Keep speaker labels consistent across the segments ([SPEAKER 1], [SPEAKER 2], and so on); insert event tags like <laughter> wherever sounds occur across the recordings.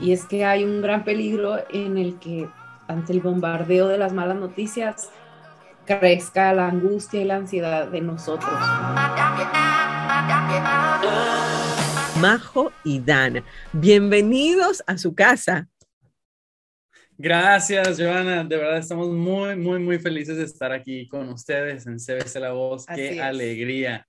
[SPEAKER 1] Y es que hay un gran peligro en el que ante el bombardeo de las malas noticias crezca la angustia y la ansiedad de nosotros.
[SPEAKER 2] Majo y Dana, bienvenidos a su casa.
[SPEAKER 3] Gracias, Joana. De verdad estamos muy, muy, muy felices de estar aquí con ustedes en CBC La Voz. ¡Qué alegría!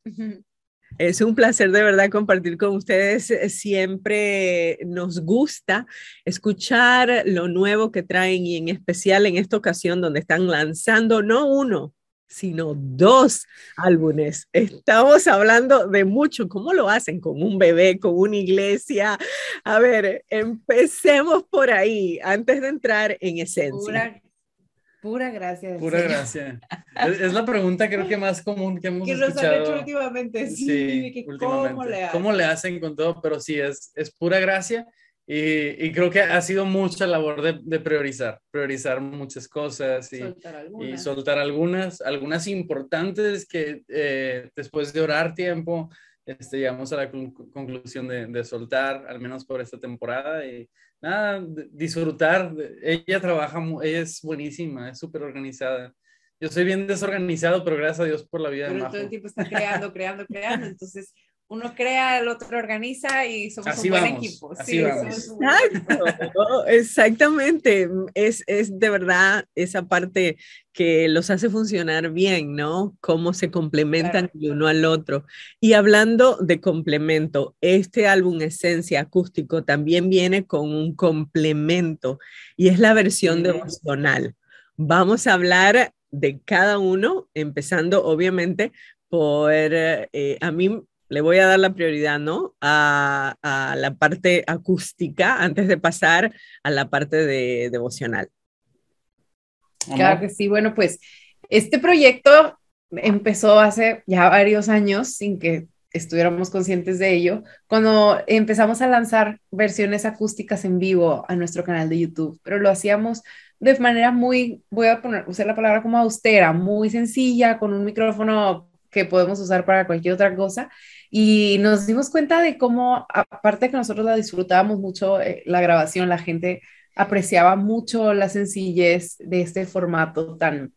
[SPEAKER 2] Es un placer de verdad compartir con ustedes. Siempre nos gusta escuchar lo nuevo que traen y en especial en esta ocasión donde están lanzando no uno, sino dos álbumes. Estamos hablando de mucho. ¿Cómo lo hacen? ¿Con un bebé? ¿Con una iglesia? A ver, empecemos por ahí antes de entrar en esencia.
[SPEAKER 1] Pura gracia.
[SPEAKER 2] Pura gracia.
[SPEAKER 3] Es, la pregunta creo que más común que hemos hecho
[SPEAKER 2] últimamente, sí.
[SPEAKER 3] ¿cómo, le hacen con todo? Pero sí, es, es pura gracia y, y creo que ha sido mucha labor de, priorizar, priorizar muchas cosas y soltar algunas, y soltar algunas, algunas importantes que eh, después de orar tiempo, este, llegamos a la conclusión de, soltar, al menos por esta temporada, y nada, disfrutar. Ella trabaja, ella es buenísima, es súper organizada. Yo soy bien desorganizado, pero gracias a Dios por la vida. todo el
[SPEAKER 1] tiempo está creando, creando, creando. <laughs> Entonces, uno crea, el otro organiza y somos un buen equipo.
[SPEAKER 2] exactamente. Es, de verdad esa parte que los hace funcionar bien, ¿no? Cómo se complementan uno al otro. Y hablando de complemento, este álbum Esencia Acústico también viene con un complemento y es la versión devocional. Vamos a hablar de cada uno, empezando obviamente por, eh, a mí le voy a dar la prioridad, ¿no? A, la parte acústica antes de pasar a la parte de, devocional. Claro que
[SPEAKER 1] sí, bueno, pues este proyecto empezó hace ya varios años sin que estuviéramos conscientes de ello, cuando empezamos a lanzar versiones acústicas en vivo a nuestro canal de YouTube, pero lo hacíamos de manera muy, voy a poner, usar la palabra como austera, muy sencilla, con un micrófono que podemos usar para cualquier otra cosa. Y nos dimos cuenta de cómo, aparte que nosotros la disfrutábamos mucho, eh, la grabación, la gente apreciaba mucho la sencillez de este formato tan,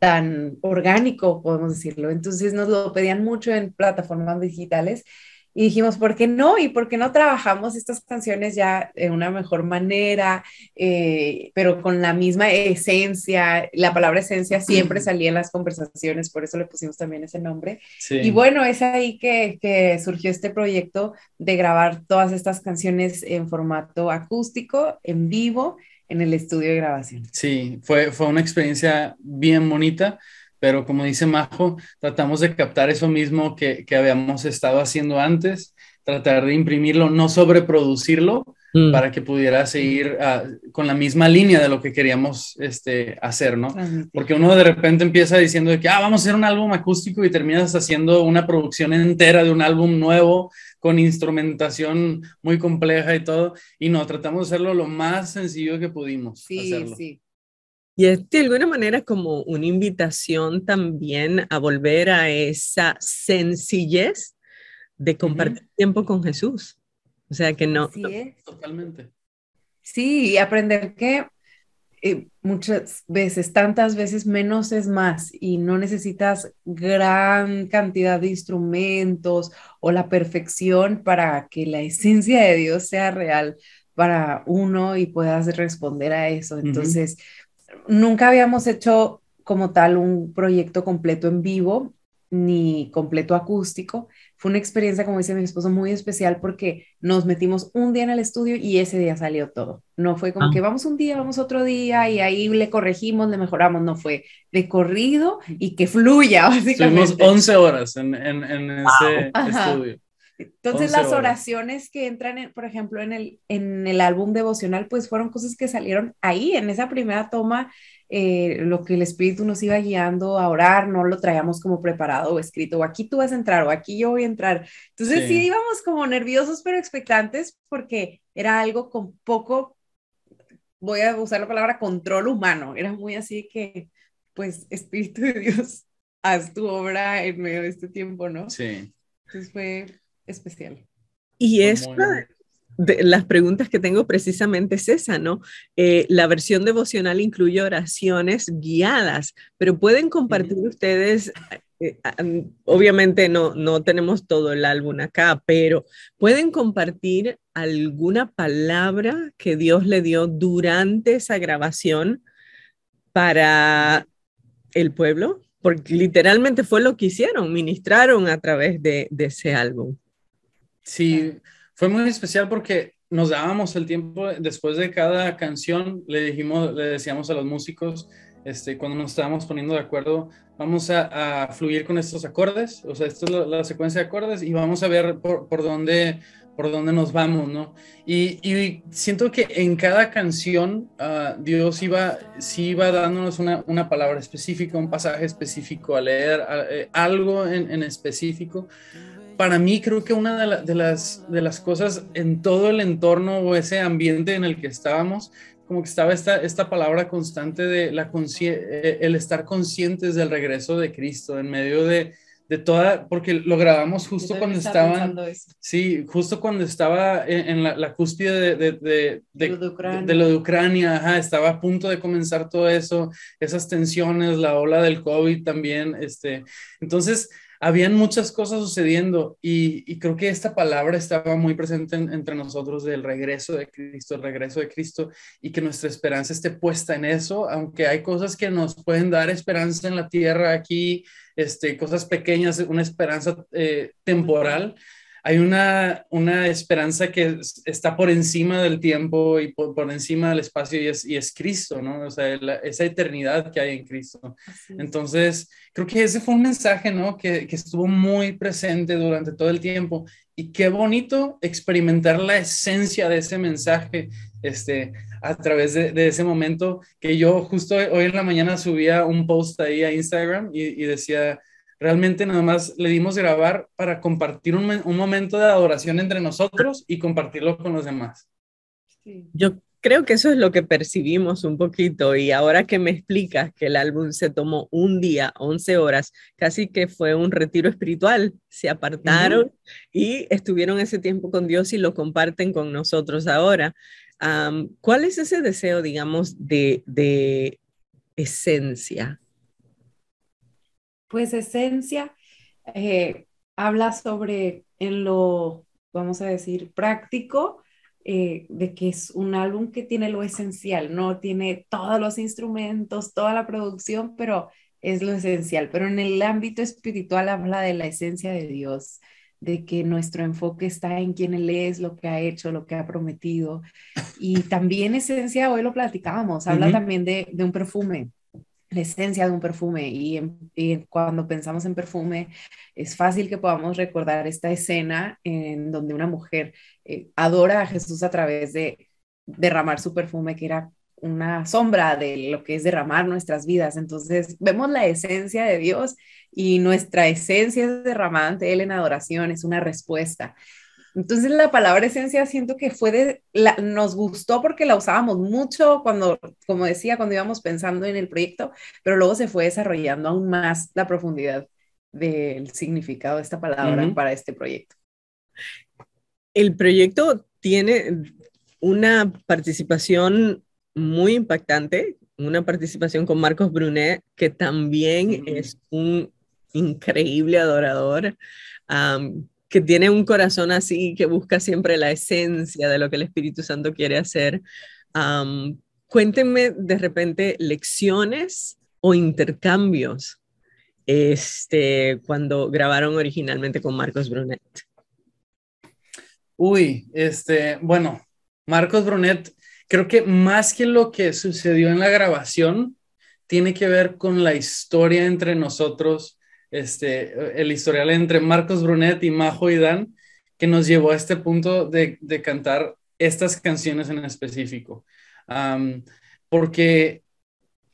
[SPEAKER 1] tan orgánico, podemos decirlo. Entonces nos lo pedían mucho en plataformas digitales y dijimos, ¿por qué no? ¿Y por qué no trabajamos estas canciones ya de una mejor manera, eh, pero con la misma esencia? La palabra esencia siempre salía en las conversaciones, por eso le pusimos también ese nombre. Y bueno, es ahí que, surgió este proyecto de grabar todas estas canciones en formato acústico, en vivo, en el estudio de grabación.
[SPEAKER 3] Sí, fue, fue una experiencia bien bonita pero como dice Majo, tratamos de captar eso mismo que, habíamos estado haciendo antes, tratar de imprimirlo, no sobreproducirlo, mm. para que pudiera seguir ah, con la misma línea de lo que queríamos este, hacer, ¿no? Porque uno de repente empieza diciendo que, ah, vamos a hacer un álbum acústico y terminas haciendo una producción entera de un álbum nuevo con instrumentación muy compleja y todo, y no, tratamos de hacerlo lo más sencillo que pudimos. Sí, sí. Y es de alguna manera
[SPEAKER 2] como una invitación también a volver a esa sencillez de compartir tiempo con Jesús. O sea que no.
[SPEAKER 3] Totalmente.
[SPEAKER 2] Sí, y aprender que eh, muchas veces, tantas
[SPEAKER 1] veces menos es más y no necesitas gran cantidad de instrumentos o la perfección para que la esencia de Dios sea real para uno y puedas responder a eso. Entonces, nunca habíamos hecho como tal un proyecto completo en vivo ni completo acústico. Fue una experiencia, como dice mi esposo, muy especial porque nos metimos un día en el estudio y ese día salió todo. No fue como ah. que vamos un día, vamos otro día y ahí le corregimos, le mejoramos. No fue de corrido y que fluya, <laughs> básicamente. Tuvimos 11
[SPEAKER 3] horas en, ese estudio. Entonces las
[SPEAKER 1] oraciones que entran, por ejemplo, en el, en el álbum devocional, pues fueron cosas que salieron ahí, en esa primera toma, eh, lo que el Espíritu nos iba guiando a orar, no lo traíamos como preparado o escrito, o aquí tú vas a entrar, o aquí yo voy a entrar. Entonces sí íbamos como nerviosos pero expectantes porque era algo con poco, voy a usar la palabra control humano, era muy así que, pues, Espíritu de Dios, <laughs> haz tu obra en medio de este tiempo, ¿no? Sí. Entonces fue especial. Y es
[SPEAKER 2] de las preguntas que tengo precisamente es ¿no? Eh, la versión devocional incluye oraciones guiadas, pero pueden compartir ustedes, eh, eh, ah, mm, obviamente no, no tenemos todo el álbum acá, pero pueden compartir alguna palabra que Dios le dio durante esa grabación para el pueblo, porque literalmente fue lo que hicieron, ministraron a través de
[SPEAKER 3] ese álbum. Sí, fue muy especial porque nos dábamos el tiempo, después de cada canción, le dijimos, le decíamos a los músicos, este, cuando nos estábamos poniendo de acuerdo, vamos a, fluir con estos acordes, o sea, esta es la, secuencia de acordes y vamos a ver por, dónde por dónde nos vamos, ¿no? Y, siento que en cada canción ah, Dios iba, sí iba dándonos una, una, palabra específica, un pasaje específico a leer, eh, algo en, en específico para mí creo que una de, las, de las cosas en todo el entorno o ese ambiente en el que estábamos, como que estaba esta, esta palabra constante de la eh, el estar conscientes del regreso de Cristo en medio de, toda, porque lo grabamos justo cuando estaban, sí, justo cuando estaba en, la, cúspide de, de, de, lo de, Ucrania, estaba a punto de comenzar todo eso, esas tensiones, la ola del COVID también, este, entonces habían muchas cosas sucediendo y, creo que esta palabra estaba muy presente entre nosotros del regreso de Cristo, el regreso de Cristo y que nuestra esperanza esté puesta en eso, aunque hay cosas que nos pueden dar esperanza en la tierra aquí, este, cosas pequeñas, una esperanza eh, temporal hay una, una esperanza que está por encima del tiempo y por, encima del espacio y es, y es Cristo, ¿no? O sea, esa eternidad que hay en Cristo. Entonces, creo que ese fue un mensaje, ¿no? Que, estuvo muy presente durante todo el tiempo y qué bonito experimentar la esencia de ese mensaje, este, a través de, ese momento que yo justo hoy en la mañana subía un post ahí a Instagram y, y decía, Realmente nada más le dimos grabar para compartir un, momento de adoración entre nosotros y compartirlo con los demás. Yo creo que eso es lo que percibimos un poquito y ahora que me explicas que el álbum
[SPEAKER 2] se tomó un día, once horas, casi que fue un retiro espiritual, se apartaron y estuvieron ese tiempo con Dios y lo comparten con nosotros ahora. ¿Cuál es ese deseo, digamos, de, de esencia
[SPEAKER 1] pues esencia eh, habla sobre en lo, vamos a decir, práctico, eh, de que es un álbum que tiene lo esencial, no tiene todos los instrumentos, toda la producción, pero es lo esencial. Pero en el ámbito espiritual habla de la esencia de Dios, de que nuestro enfoque está en quién Él es, lo que ha hecho, lo que ha prometido. Y también esencia, hoy lo platicábamos, habla también de, de, un perfume, la esencia de un perfume y, cuando pensamos en perfume es fácil que podamos recordar esta escena en donde una mujer eh, adora a Jesús a través de derramar su perfume que era una sombra de lo que es derramar nuestras vidas. Entonces vemos la esencia de Dios y nuestra esencia es derramada ante Él en adoración, es una respuesta. Entonces la palabra esencia siento que fue de, la, nos gustó porque la usábamos mucho cuando, como decía, cuando íbamos pensando en el proyecto, pero luego se fue desarrollando aún más la profundidad del significado de esta palabra para
[SPEAKER 2] este proyecto. El proyecto tiene una participación muy impactante, una participación con Marcos Brunet, que también es un increíble adorador que tiene un corazón así, que busca siempre la esencia de lo que el Espíritu Santo quiere hacer. cuéntenme de repente lecciones o intercambios este, cuando grabaron originalmente con Marcos
[SPEAKER 3] Brunet. Uy, este, bueno, Marcos Brunet, creo que más que lo que sucedió en la grabación, tiene que ver con la historia entre nosotros este, el historial entre Marcos Brunet y Majo y Dan, que nos llevó a este punto de, cantar estas canciones en específico. porque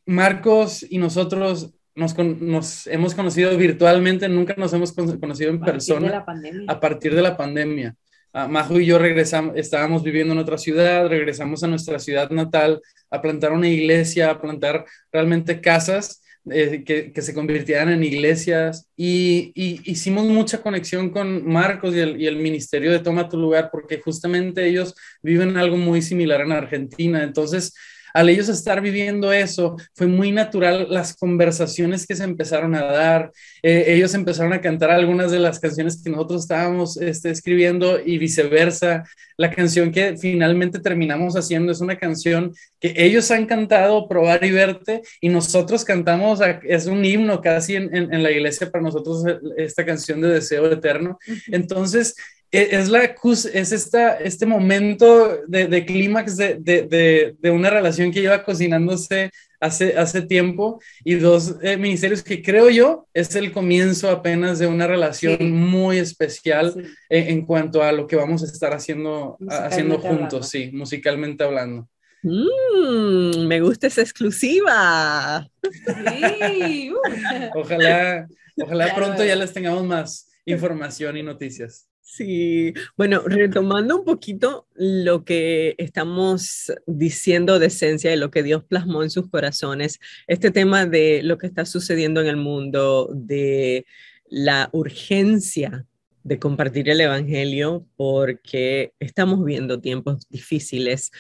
[SPEAKER 3] Marcos y nosotros nos, hemos conocido virtualmente, nunca nos hemos conocido en persona a partir de la pandemia. Ah, Majo y yo regresamos, estábamos viviendo en otra ciudad, regresamos a nuestra ciudad natal a plantar una iglesia, a plantar realmente casas eh, que, se convirtieran en iglesias y, hicimos mucha conexión con Marcos y el, ministerio de Toma tu lugar porque justamente ellos viven algo muy similar en Argentina. Entonces, al ellos estar viviendo eso, fue muy natural las conversaciones que se empezaron a dar. Eh, ellos empezaron a cantar algunas de las canciones que nosotros estábamos este, escribiendo y viceversa. La canción que finalmente terminamos haciendo es una canción que ellos han cantado, Probar y Verte, y nosotros cantamos, es un himno casi en la iglesia para nosotros eh, esta canción de Deseo Eterno. Entonces, e-, es, la, es esta, este momento de, clímax de, una relación que lleva cocinándose hace, hace tiempo y dos eh, ministerios que creo yo es el comienzo apenas de una relación muy especial e-, en, cuanto a lo que vamos a estar haciendo, haciendo juntos, sí, musicalmente hablando.
[SPEAKER 2] Mm, me gusta esa exclusiva.
[SPEAKER 3] Sí. Uh. <laughs> ojalá, ojalá pronto ya les tengamos más información
[SPEAKER 2] y noticias. Sí, bueno, retomando un poquito lo que estamos diciendo de esencia y lo que Dios plasmó en sus corazones, este tema de lo que está sucediendo en el mundo, de la urgencia de compartir el Evangelio porque estamos viendo tiempos difíciles.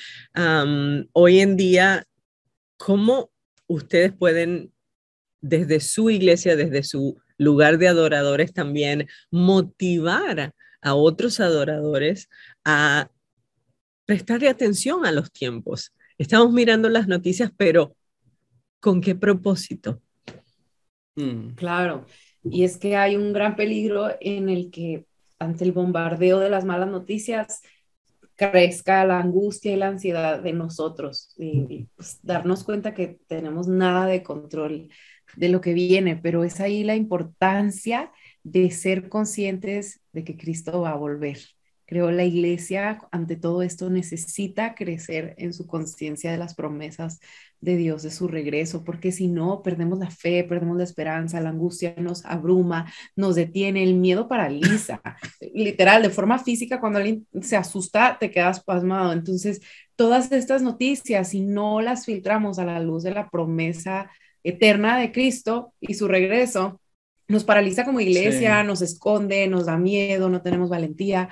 [SPEAKER 2] hoy en día, ¿cómo ustedes pueden, desde su iglesia, desde su lugar de adoradores también, motivar a otros adoradores a prestarle atención a los tiempos. Estamos mirando las noticias, pero ¿con qué propósito?
[SPEAKER 1] Mm. Claro, y es que hay un gran peligro en el que ante el bombardeo de las malas noticias crezca la angustia y la ansiedad de nosotros y, pues, darnos cuenta que tenemos nada de control de lo que viene, pero es ahí la importancia de ser conscientes de que Cristo va a volver. Creo la iglesia ante todo esto necesita crecer en su conciencia de las promesas de Dios, de su regreso, porque si no, perdemos la fe, perdemos la esperanza, la angustia nos abruma, nos detiene, el miedo paraliza, <laughs> literal, de forma física, cuando alguien se asusta, te quedas pasmado. Entonces, todas estas noticias, si no las filtramos a la luz de la promesa eterna de Cristo y su regreso, nos paraliza como iglesia, nos esconde, nos da miedo, no tenemos valentía.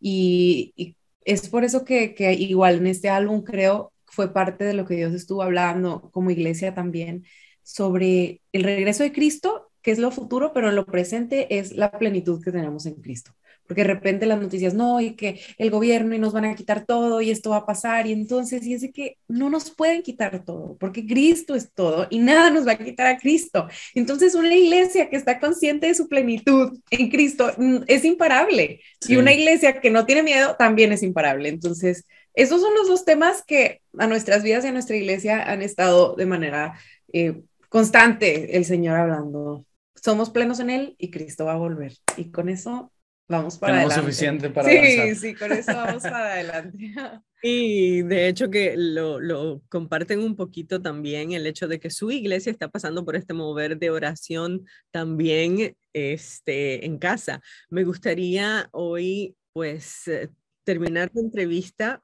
[SPEAKER 1] Y, es por eso que, igual en este álbum creo fue parte de lo que Dios estuvo hablando como iglesia también sobre el regreso de Cristo, que es lo futuro, pero en lo presente es la plenitud que tenemos en Cristo porque de repente las noticias, no, y que el gobierno y nos van a quitar todo y esto va a pasar, y entonces, y es que no nos pueden quitar todo, porque Cristo es todo y nada nos va a quitar a Cristo. Entonces, una iglesia que está consciente de su plenitud en Cristo mm, es imparable, y una iglesia que no tiene miedo también es imparable. Entonces, esos son los dos temas que a nuestras vidas y a nuestra iglesia han estado de manera eh, constante el Señor hablando. Somos plenos en Él y Cristo va a volver. Y con eso
[SPEAKER 2] vamos para Tenemos suficiente para Sí, sí, con eso vamos para adelante. <laughs> Y de hecho que lo, lo, comparten un poquito también el hecho de que su iglesia está pasando por este mover de oración también este, en casa. Me gustaría hoy pues eh, terminar la entrevista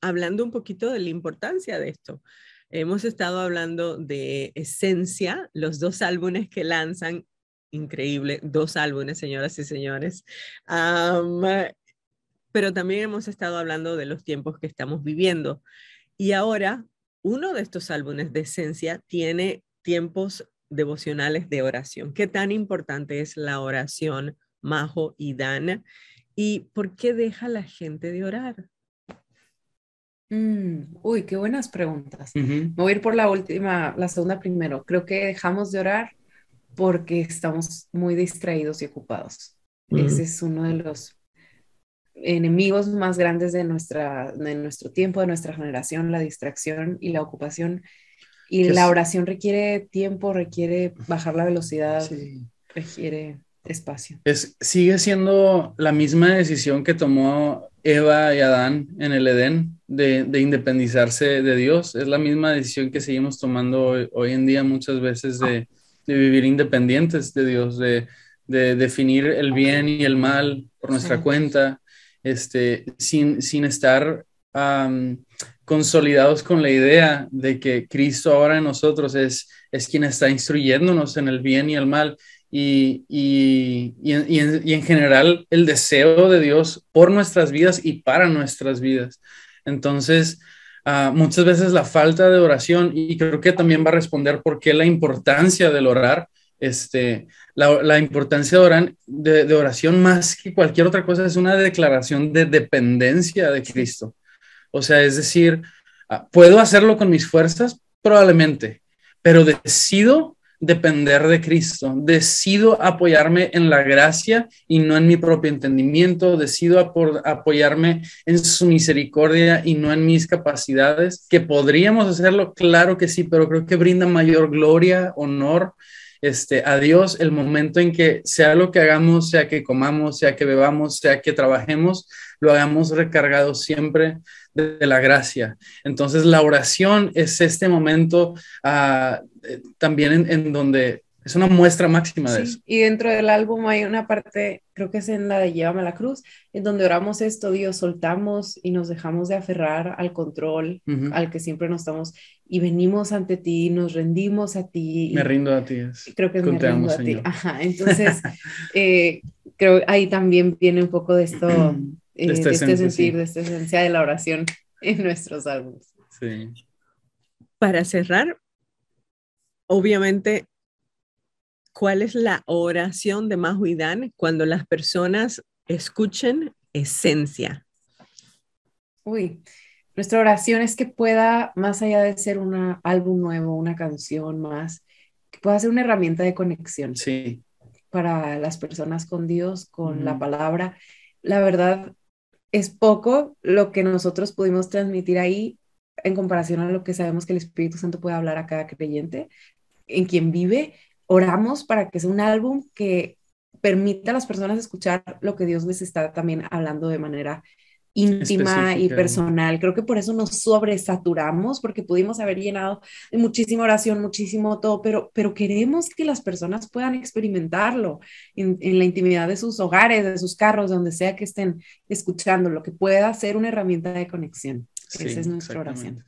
[SPEAKER 2] hablando un poquito de la importancia de esto. Hemos estado hablando de Esencia, los dos álbumes que lanzan increíble, dos álbumes, señoras y señores. pero también hemos estado hablando de los tiempos que estamos viviendo. Y ahora, uno de estos álbumes de esencia tiene tiempos devocionales de oración. ¿Qué tan importante es la oración, Majo y Dana ¿Y por qué deja la gente de orar?
[SPEAKER 1] Mm, uy, qué buenas preguntas. voy a ir por la última, la segunda primero. Creo que dejamos de orar porque estamos muy distraídos y ocupados. Ese es uno de los enemigos más grandes de, nuestra, de nuestro tiempo, de nuestra generación, la distracción y la ocupación. Y la oración requiere tiempo, requiere bajar la velocidad, requiere espacio.
[SPEAKER 3] Es, sigue siendo la misma decisión que tomó Eva y Adán en el Edén de, independizarse de Dios. Es la misma decisión que seguimos tomando hoy, en día muchas veces de... Ah de vivir independientes de Dios, de, definir el bien y el mal por nuestra cuenta, este, sin, estar consolidados con la idea de que Cristo ahora en nosotros es, es quien está instruyéndonos en el bien y el mal. Y, y, en, general el deseo de Dios por nuestras vidas y para nuestras vidas. Entonces, Ah, muchas veces la falta de oración, y creo que también va a responder por qué la importancia del orar, este, la, importancia de, de, oración más que cualquier otra cosa es una declaración de dependencia de Cristo. O sea, es decir, ah, ¿puedo hacerlo con mis fuerzas? Probablemente, pero decido depender de Cristo. Decido apoyarme en la gracia y no en mi propio entendimiento. Decido apoyarme en su misericordia y no en mis capacidades. Que podríamos hacerlo, claro que sí, pero creo que brinda mayor gloria, honor este, a Dios el momento en que sea lo que hagamos, sea que comamos, sea que bebamos, sea que trabajemos, lo hagamos recargado siempre de, la gracia. Entonces la oración es este momento ah, eh, también en donde es una muestra máxima de eso.
[SPEAKER 1] Y dentro del álbum hay una parte, creo que es en la de Llévame a la cruz, en donde oramos esto, Dios, soltamos y nos dejamos de aferrar al control al que siempre nos estamos y venimos ante ti, nos rendimos a ti. Me rindo
[SPEAKER 3] a ti. creo que es me rindo a ti.
[SPEAKER 1] entonces <laughs> eh, creo ahí también viene un poco de esto, de eh, este, sentir, de esta esencia de la oración <laughs> en nuestros
[SPEAKER 2] álbumes. Sí. Para cerrar, obviamente cuál es la oración de Mahuidán cuando las personas escuchen esencia. Uy, nuestra oración
[SPEAKER 1] es que pueda, más allá de ser un álbum nuevo, una canción más, que pueda ser una herramienta de conexión. Sí. Para las personas con Dios, con la palabra. La verdad, es poco lo que nosotros pudimos transmitir ahí en comparación a lo que sabemos que el Espíritu Santo puede hablar a cada creyente, en quien vive, oramos para que sea un álbum que permita a las personas escuchar lo que Dios les está también hablando de manera íntima y personal. Creo que por eso nos sobresaturamos, porque pudimos haber llenado de muchísima oración, muchísimo todo, pero, pero queremos que las personas puedan experimentarlo en, la intimidad de sus hogares, de sus carros,
[SPEAKER 2] donde sea que estén escuchando, lo que pueda ser una herramienta de conexión. Esa es nuestra oración.